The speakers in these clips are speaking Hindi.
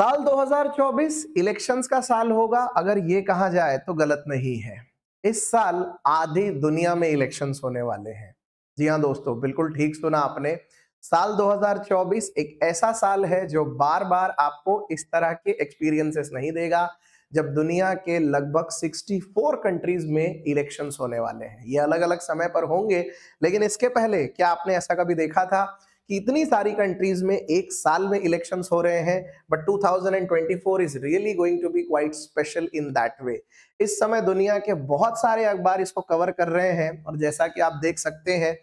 साल 2024 इलेक्शंस का साल होगा अगर ये कहा जाए तो गलत नहीं है इस साल आधी दुनिया में इलेक्शंस होने वाले हैं जी हाँ दोस्तों बिल्कुल ठीक सुना आपने साल 2024 एक ऐसा साल है जो बार बार आपको इस तरह के एक्सपीरियंसेस नहीं देगा जब दुनिया के लगभग 64 कंट्रीज में इलेक्शंस होने वाले हैं ये अलग अलग समय पर होंगे लेकिन इसके पहले क्या आपने ऐसा कभी देखा था कि इतनी सारी कंट्रीज में एक साल में इलेक्शंस हो रहे हैं but 2024 is really going to be quite special in that way इस समय दुनिया के बहुत सारे अखबार इसको कवर कर रहे हैं और जैसा कि आप देख सकते हैं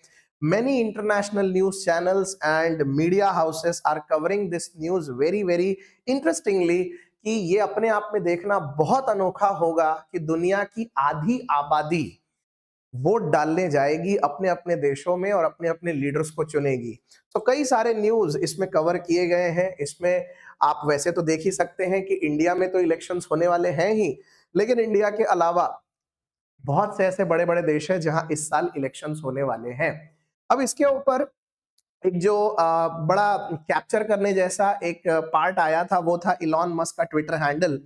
many international news channels and media houses are covering this news very very interestingly कि ये अपने आप में देखना बहुत अनोखा होगा कि दुनिया की आधी आबादी वोट डालने जाएगी अपने अपने देशों में और अपने अपने लीडर्स को चुनेगी तो कई सारे न्यूज इसमें कवर किए गए हैं इसमें आप वैसे तो देख ही सकते हैं कि इंडिया में तो इलेक्शंस होने वाले हैं ही लेकिन इंडिया के अलावा बहुत से ऐसे बड़े बड़े देश हैं जहां इस साल इलेक्शंस होने वाले हैं अब इसके ऊपर एक जो बड़ा कैप्चर करने जैसा एक पार्ट आया था वो था इलॉन मस्क का ट्विटर हैंडल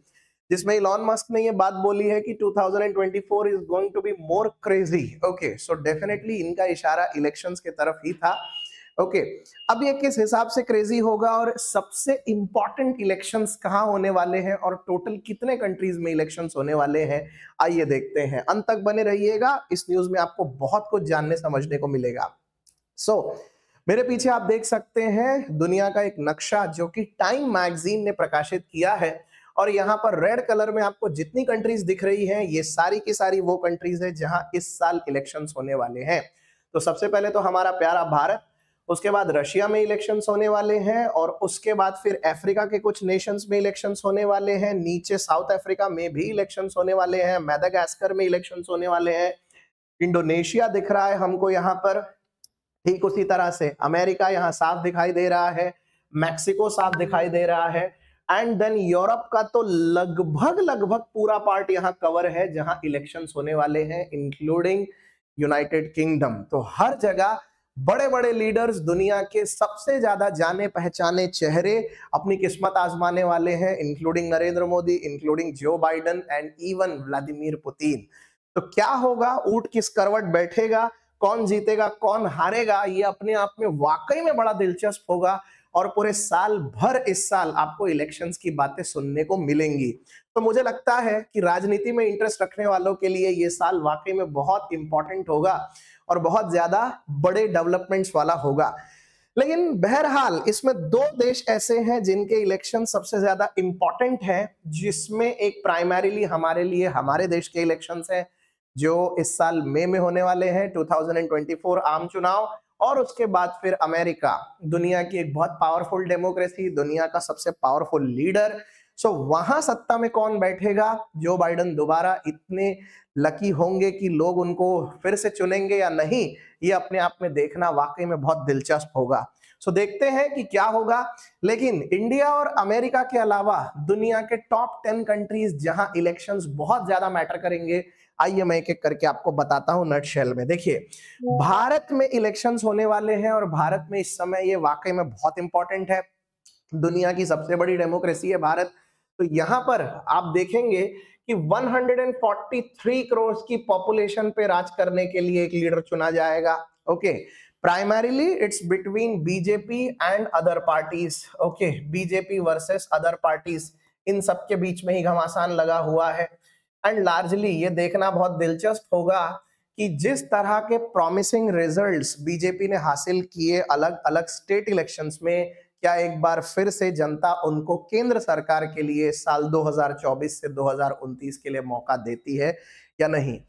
जिसमें इलॉन मस्क ने ये बात बोली है कि 2024 is going to be more crazy okay so definitely इनका इशारा इलेक्शंस के तरफ ही था ओके okay, अब ये किस हिसाब से क्रेजी होगा और सबसे इंपॉर्टेंट इलेक्शंस कहाँ होने वाले हैं और टोटल कितने कंट्रीज में इलेक्शंस होने वाले हैं आइए देखते हैं अंत तक बने रहिएगा इस न्यूज में आपको बहुत कुछ जानने समझने को मिलेगा सो so, मेरे पीछे आप देख सकते हैं दुनिया का एक नक्शा जो कि टाइम मैगजीन ने प्रकाशित किया है और यहाँ पर रेड कलर में आपको जितनी कंट्रीज दिख रही हैं ये सारी की सारी वो कंट्रीज है जहां इस साल इलेक्शन होने वाले हैं तो सबसे पहले तो हमारा प्यारा भारत उसके बाद रशिया में इलेक्शन होने वाले हैं और उसके बाद फिर अफ्रीका के कुछ नेशंस में इलेक्शन होने वाले हैं नीचे साउथ अफ्रीका में भी इलेक्शन होने वाले हैं मैदागास्कर में इलेक्शन होने वाले हैं इंडोनेशिया दिख रहा है हमको यहाँ पर ठीक उसी तरह से अमेरिका यहाँ साफ दिखाई दे रहा है मैक्सिको साफ दिखाई दे रहा है एंड देन यूरोप का तो लगभग लगभग पूरा पार्ट यहाँ कवर है जहां इलेक्शन होने वाले हैं इंक्लूडिंग यूनाइटेड किंगडम तो हर जगह बड़े बड़े लीडर्स दुनिया के सबसे ज्यादा जाने पहचाने चेहरे अपनी किस्मत आजमाने वाले हैं including Narendra Modi including Joe Biden and even Vladimir Putin तो क्या होगा ऊट किस करवट बैठेगा कौन जीतेगा कौन हारेगा ये अपने आप में वाकई में बड़ा दिलचस्प होगा और पूरे साल भर इस साल आपको इलेक्शंस की बातें सुनने को मिलेंगी तो मुझे लगता है कि राजनीति में इंटरेस्ट रखने वालों के लिए ये साल वाकई में बहुत इंपॉर्टेंट होगा और बहुत ज्यादा बड़े डेवलपमेंट्स वाला होगा लेकिन बहरहाल इसमें दो देश ऐसे हैं जिनके इलेक्शन सबसे ज्यादा इंपॉर्टेंट है जिसमें एक प्राइमरीली हमारे लिए हमारे देश के इलेक्शन है जो इस साल मई में, में होने वाले हैं 2024 आम चुनाव और उसके बाद फिर अमेरिका दुनिया की एक बहुत पावरफुल डेमोक्रेसी दुनिया का सबसे पावरफुल लीडर सो so, वहां सत्ता में कौन बैठेगा जो बाइडन दोबारा इतने लकी होंगे कि लोग उनको फिर से चुनेंगे या नहीं ये अपने आप में देखना वाकई में बहुत दिलचस्प होगा सो so, देखते हैं कि क्या होगा लेकिन इंडिया और अमेरिका के अलावा दुनिया के टॉप टेन कंट्रीज जहां इलेक्शंस बहुत ज्यादा मैटर करेंगे आइए मैं एक एक करके आपको बताता हूं नट शेल में देखिए भारत में इलेक्शंस होने वाले हैं और भारत में इस समय ये वाकई में बहुत इंपॉर्टेंट है दुनिया की सबसे बड़ी डेमोक्रेसी है भारत तो यहां पर आप देखेंगे कि 143 करोड़ की पॉपुलेशन पे राज करने के लिए एक लीडर चुना जाएगा okay primarily it's between BJP and other parties okay BJP versus other parties इन सबके बीच में ही घमासान लगा हुआ है एंड लार्जली ये देखना बहुत दिलचस्प होगा कि जिस तरह के प्रॉमिसिंग रिजल्ट्स बीजेपी ने हासिल किए अलग अलग स्टेट इलेक्शंस में क्या एक बार फिर से जनता उनको केंद्र सरकार के लिए साल 2024 से 2029 के लिए मौका देती है या नहीं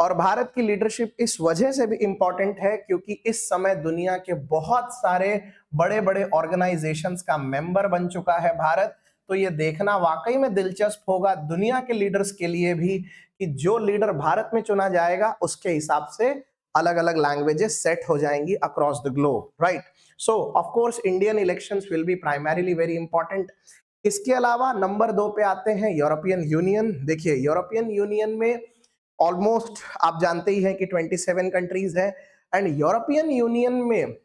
और भारत की लीडरशिप इस वजह से भी इंपॉर्टेंट है क्योंकि इस समय दुनिया के बहुत सारे बड़े बड़े ऑर्गेनाइजेशंस का मेंबर बन चुका है भारत तो ये देखना वाकई में दिलचस्प होगा दुनिया के लीडर्स के लिए भी कि जो लीडर भारत में चुना जाएगा उसके हिसाब से अलग अलग लैंग्वेजेस सेट हो जाएंगी across the globe right so of course Indian election will be primarily very important इसके अलावा नंबर दो पे आते हैं यूरोपियन यूनियन देखिए यूरोपियन यूनियन में ऑलमोस्ट आप जानते ही हैं कि 27 कंट्रीज हैं एंड यूरोपियन यूनियन में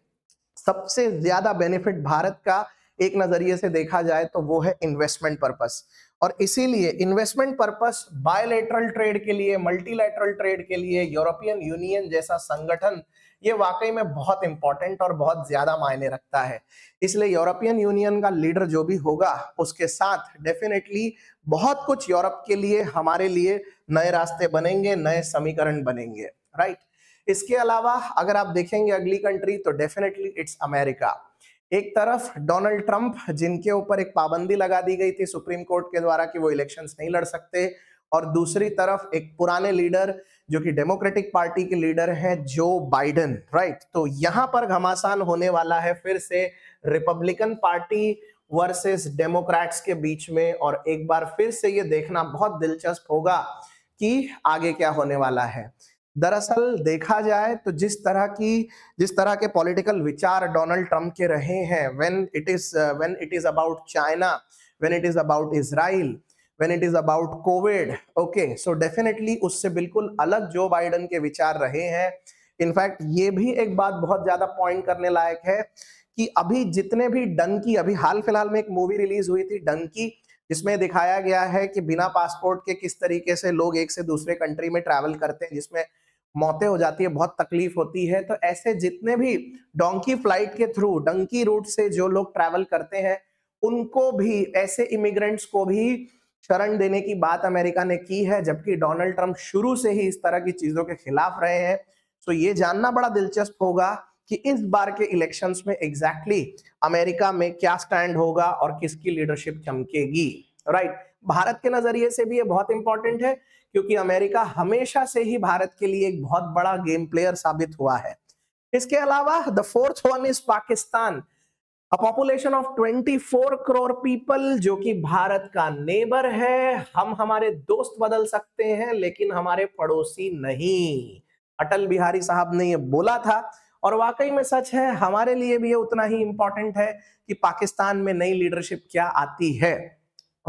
सबसे ज्यादा बेनिफिट भारत का एक नजरिए से देखा जाए तो वो है इन्वेस्टमेंट पर्पस और इसीलिए इन्वेस्टमेंट पर्पस बायोलेटरल ट्रेड के लिए मल्टीलेटरल ट्रेड के लिए यूरोपियन यूनियन जैसा संगठन ये वाकई में बहुत इंपॉर्टेंट और बहुत ज्यादा मायने रखता है इसलिए यूरोपियन यूनियन का लीडर जो भी होगा उसके साथ डेफिनेटली बहुत कुछ यूरोप के लिए हमारे लिए नए रास्ते बनेंगे नए समीकरण बनेंगे राइट इसके अलावा अगर आप देखेंगे अगली कंट्री तो डेफिनेटली इट्स अमेरिका एक तरफ डोनाल्ड ट्रंप जिनके ऊपर एक पाबंदी लगा दी गई थी सुप्रीम कोर्ट के द्वारा कि वो इलेक्शंस नहीं लड़ सकते और दूसरी तरफ एक पुराने लीडर जो कि डेमोक्रेटिक पार्टी के लीडर हैं जो बाइडन राइट तो यहां पर घमासान होने वाला है फिर से रिपब्लिकन पार्टी वर्सेस डेमोक्रेट्स के बीच में और एक बार फिर से ये देखना बहुत दिलचस्प होगा कि आगे क्या होने वाला है दरअसल देखा जाए तो जिस तरह की जिस तरह के पॉलिटिकल विचार डोनाल्ड ट्रंप के रहे हैं when it is when it is about China when it is about Israel when it is about Covid okay so definitely उससे बिल्कुल अलग जो बाइडन के विचार रहे हैं इनफैक्ट ये भी एक बात बहुत ज्यादा पॉइंट करने लायक है कि अभी जितने भी डंकी अभी हाल फिलहाल में एक मूवी रिलीज हुई थी डंकी जिसमें दिखाया गया है कि बिना पासपोर्ट के किस तरीके से लोग एक से दूसरे कंट्री में ट्रैवल करते हैं जिसमें मौतें हो जाती है बहुत तकलीफ होती है तो ऐसे जितने भी डोंकी फ्लाइट के थ्रू डंकी रूट से जो लोग ट्रैवल करते हैं उनको भी ऐसे इमिग्रेंट्स को भी शरण देने की बात अमेरिका ने की है जबकि डोनाल्ड ट्रंप शुरू से ही इस तरह की चीजों के खिलाफ रहे हैं तो ये जानना बड़ा दिलचस्प होगा कि इस बार के इलेक्शंस में एग्जैक्टली exactly अमेरिका में क्या स्टैंड होगा और किसकी लीडरशिप चमकेगी राइट right. भारत के नजरिए से भी ये बहुत इंपॉर्टेंट है क्योंकि अमेरिका हमेशा से ही भारत के लिए एक बहुत बड़ा गेम प्लेयर साबित हुआ है इसके अलावा the fourth one is Pakistan a population of 24 crore people जो कि भारत का नेबर है हम हमारे दोस्त बदल सकते हैं लेकिन हमारे पड़ोसी नहीं अटल बिहारी साहब ने ये बोला था और वाकई में सच है हमारे लिए भी ये उतना ही इंपॉर्टेंट है कि पाकिस्तान में नई लीडरशिप क्या आती है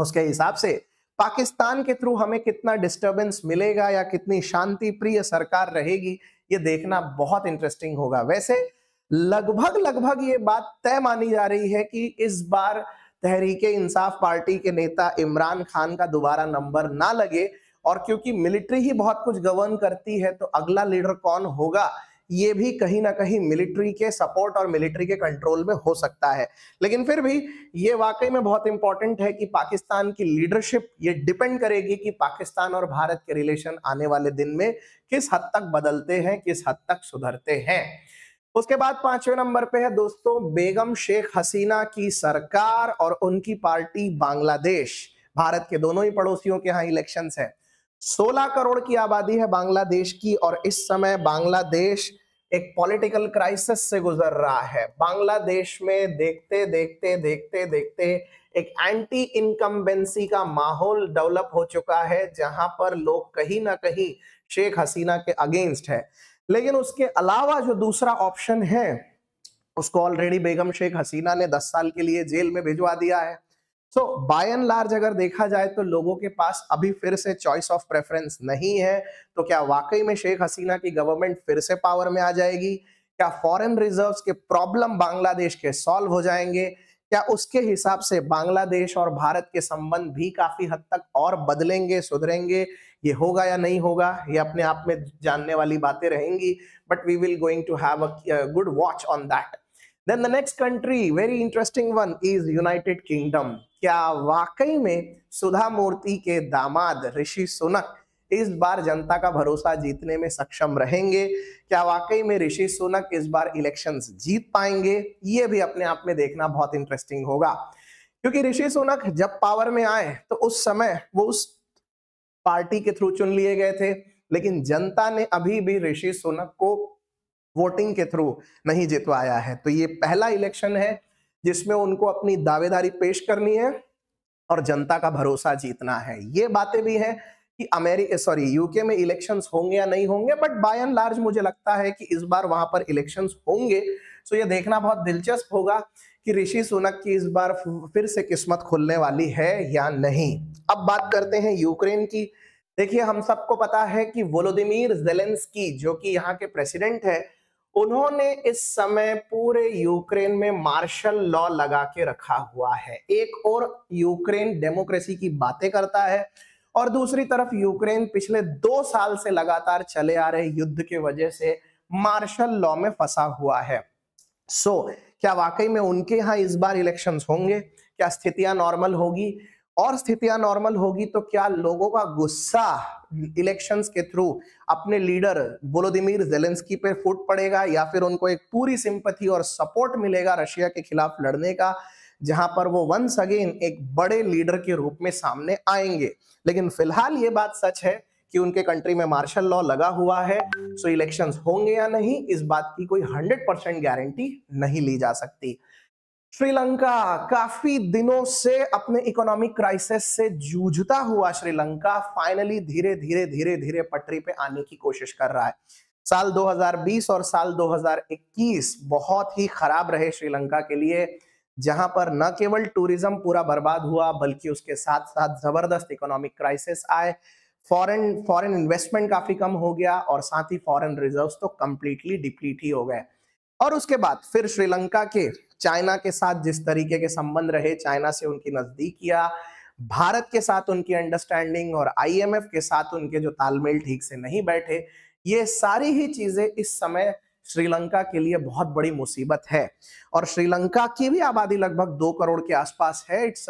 उसके हिसाब से पाकिस्तान के थ्रू हमें कितना डिस्टरबेंस मिलेगा या कितनी शांति प्रिय सरकार रहेगी ये देखना बहुत इंटरेस्टिंग होगा वैसे लगभग लगभग ये बात तय मानी जा रही है कि इस बार तहरीके इंसाफ पार्टी के नेता इमरान खान का दोबारा नंबर ना लगे और क्योंकि मिलिट्री ही बहुत कुछ गवर्न करती है तो अगला लीडर कौन होगा ये भी कहीं ना कहीं मिलिट्री के सपोर्ट और मिलिट्री के कंट्रोल में हो सकता है लेकिन फिर भी ये वाकई में बहुत इंपॉर्टेंट है कि पाकिस्तान की लीडरशिप ये डिपेंड करेगी कि पाकिस्तान और भारत के रिलेशन आने वाले दिन में किस हद तक बदलते हैं किस हद तक सुधरते हैं उसके बाद पांचवें नंबर पे है दोस्तों बेगम शेख हसीना की सरकार और उनकी पार्टी बांग्लादेश भारत के दोनों ही पड़ोसियों के यहाँ इलेक्शन है 16 करोड़ की आबादी है बांग्लादेश की और इस समय बांग्लादेश एक पॉलिटिकल क्राइसिस से गुजर रहा है बांग्लादेश में देखते देखते देखते देखते एक एंटी इनकम्बेंसी का माहौल डेवलप हो चुका है जहां पर लोग कहीं ना कहीं शेख हसीना के अगेंस्ट है लेकिन उसके अलावा जो दूसरा ऑप्शन है उसको ऑलरेडी बेगम शेख हसीना ने 10 साल के लिए जेल में भिजवा दिया है सो बाय एंड लार्ज अगर देखा जाए तो लोगों के पास अभी फिर से चॉइस ऑफ प्रेफरेंस नहीं है तो क्या वाकई में शेख हसीना की गवर्नमेंट फिर से पावर में आ जाएगी क्या फॉरेन रिजर्व्स के प्रॉब्लम बांग्लादेश के सॉल्व हो जाएंगे क्या उसके हिसाब से बांग्लादेश और भारत के संबंध भी काफी हद तक और बदलेंगे सुधरेंगे ये होगा या नहीं होगा ये अपने आप में जानने वाली बातें रहेंगी but we will going to have a good watch on that then the next country very interesting one is United Kingdom क्या वाकई में सुधा मूर्ति के दामाद ऋषि सुनक इस बार जनता का भरोसा जीतने में सक्षम रहेंगे क्या वाकई में ऋषि सुनक इस बार इलेक्शंस जीत पाएंगे ये भी अपने आप में देखना बहुत इंटरेस्टिंग होगा क्योंकि ऋषि सुनक जब पावर में आए तो उस समय वो उस पार्टी के थ्रू चुन लिए गए थे लेकिन जनता ने अभी भी ऋषि सुनक को वोटिंग के थ्रू नहीं जितवाया है तो ये पहला इलेक्शन है जिसमें उनको अपनी दावेदारी पेश करनी है और जनता का भरोसा जीतना है ये बातें भी हैं कि अमेरिका सॉरी यूके में इलेक्शंस होंगे या नहीं होंगे बट बाय एंड लार्ज मुझे लगता है कि इस बार वहां पर इलेक्शंस होंगे सो ये देखना बहुत दिलचस्प होगा कि ऋषि सुनक की इस बार फिर से किस्मत खुलने वाली है या नहीं अब बात करते हैं यूक्रेन की देखिए हम सबको पता है कि वोलोदिमिर जेलेंस्की जो कि यहाँ के प्रेसिडेंट है उन्होंने इस समय पूरे यूक्रेन में मार्शल लॉ लगा के रखा हुआ है एक और यूक्रेन डेमोक्रेसी की बातें करता है और दूसरी तरफ यूक्रेन पिछले दो साल से लगातार चले आ रहे युद्ध के वजह से मार्शल लॉ में फंसा हुआ है सो so, क्या वाकई में उनके यहां इस बार इलेक्शंस होंगे क्या स्थितियां नॉर्मल होगी और स्थितियां नॉर्मल होगी तो क्या लोगों का गुस्सा इलेक्शंस के थ्रू अपने लीडर वोलोदिमिर जेलेंस्की पे फूट पड़ेगा या फिर उनको एक पूरी सिंपथी और सपोर्ट मिलेगा रशिया के खिलाफ लड़ने का जहां पर वो वंस अगेन एक बड़े लीडर के रूप में सामने आएंगे लेकिन फिलहाल ये बात सच है कि उनके कंट्री में मार्शल लॉ लगा हुआ है सो इलेक्शंस होंगे या नहीं इस बात की कोई 100 परसेंट गारंटी नहीं ली जा सकती श्रीलंका काफी दिनों से अपने इकोनॉमिक क्राइसिस से जूझता हुआ श्रीलंका फाइनली धीरे धीरे धीरे धीरे पटरी पे आने की कोशिश कर रहा है साल 2020 और साल 2021 बहुत ही खराब रहे श्रीलंका के लिए जहां पर न केवल टूरिज्म पूरा बर्बाद हुआ बल्कि उसके साथ साथ जबरदस्त इकोनॉमिक क्राइसिस आए फॉरेन फॉरेन इन्वेस्टमेंट काफी कम हो गया और साथ ही फॉरेन रिजर्व्स तो कंप्लीटली डिप्लीट ही हो गए और उसके बाद फिर श्रीलंका के चाइना के साथ जिस तरीके के संबंध रहे चाइना से उनकी नजदीकिया भारत के साथ उनकी अंडरस्टैंडिंग और आईएमएफ के साथ उनके जो तालमेल ठीक से नहीं बैठे ये सारी ही चीजें इस समय श्रीलंका के लिए बहुत बड़ी मुसीबत है और श्रीलंका की भी आबादी लगभग दो करोड़ के आसपास है it's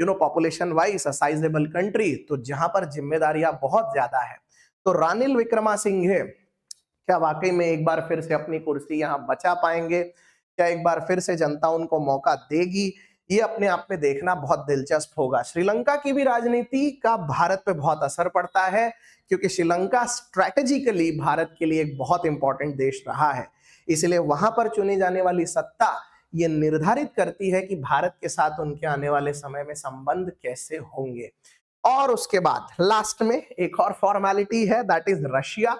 you know population wise sizeable country तो जहां पर जिम्मेदारियां बहुत ज्यादा है तो रानिल विक्रमा सिंघे क्या वाकई में एक बार फिर से अपनी कुर्सी यहाँ बचा पाएंगे क्या एक बार फिर से जनता उनको मौका देगी ये अपने आप में देखना बहुत दिलचस्प होगा श्रीलंका की भी राजनीति का भारत पे बहुत असर पड़ता है क्योंकि श्रीलंका स्ट्रैटेजिकली भारत के लिए एक बहुत इंपॉर्टेंट देश रहा है इसलिए वहां पर चुनी जाने वाली सत्ता ये निर्धारित करती है कि भारत के साथ उनके आने वाले समय में संबंध कैसे होंगे और उसके बाद लास्ट में एक और फॉर्मेलिटी है दैट इज रशिया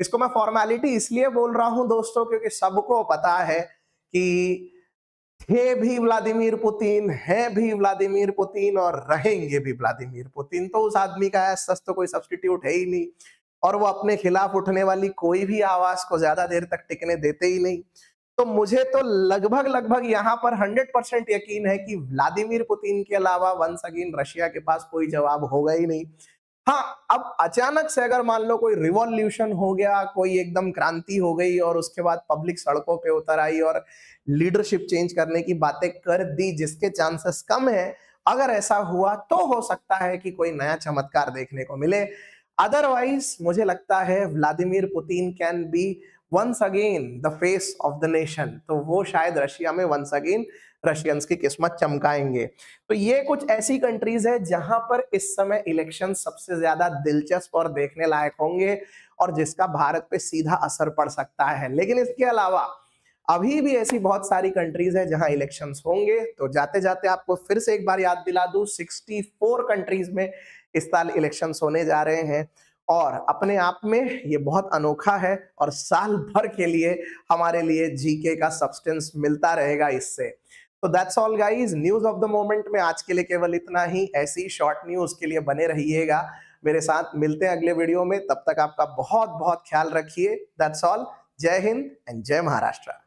इसको मैं फॉर्मेलिटी इसलिए बोल रहा हूं दोस्तों क्योंकि सबको पता है कि थे भी व्लादिमीर पुतिन है भी व्लादिमीर पुतिन और रहेंगे भी व्लादिमीर पुतिन तो उस आदमी का ऐसा तो कोई सब्सटीट्यूट है ही नहीं और वो अपने खिलाफ उठने वाली कोई भी आवाज को ज्यादा देर तक टिकने देते ही नहीं तो मुझे तो लगभग लगभग यहाँ पर 100 परसेंट यकीन है कि व्लादिमीर पुतिन के अलावा वंस अगेन रशिया के पास कोई जवाब होगा ही नहीं हाँ अब अचानक से अगर मान लो कोई रिवॉल्यूशन हो गया कोई एकदम क्रांति हो गई और उसके बाद पब्लिक सड़कों पे उतर आई और लीडरशिप चेंज करने की बातें कर दी जिसके चांसेस कम है अगर ऐसा हुआ तो हो सकता है कि कोई नया चमत्कार देखने को मिले अदरवाइज मुझे लगता है Vladimir Putin can be once again the face of the nation तो वो शायद रशिया में वंस अगेन रशियंस की किस्मत चमकाएंगे तो ये कुछ ऐसी कंट्रीज है जहां पर इस समय इलेक्शन सबसे ज्यादा दिलचस्प और देखने लायक होंगे और जिसका भारत पे सीधा असर पड़ सकता है लेकिन इसके अलावा अभी भी ऐसी बहुत सारी कंट्रीज है जहां इलेक्शंस होंगे तो जाते जाते आपको फिर से एक बार याद दिला दू 64 कंट्रीज में इस साल इलेक्शंस होने जा रहे हैं और अपने आप में ये बहुत अनोखा है और साल भर के लिए हमारे लिए जीके का सब्सटेंस मिलता रहेगा इससे तो that's all guys news of the moment में आज के लिए केवल इतना ही ऐसी शॉर्ट न्यूज के लिए बने रहिएगा मेरे साथ मिलते हैं अगले वीडियो में तब तक आपका बहुत बहुत ख्याल रखिए दैट्स ऑल जय हिंद एंड जय महाराष्ट्र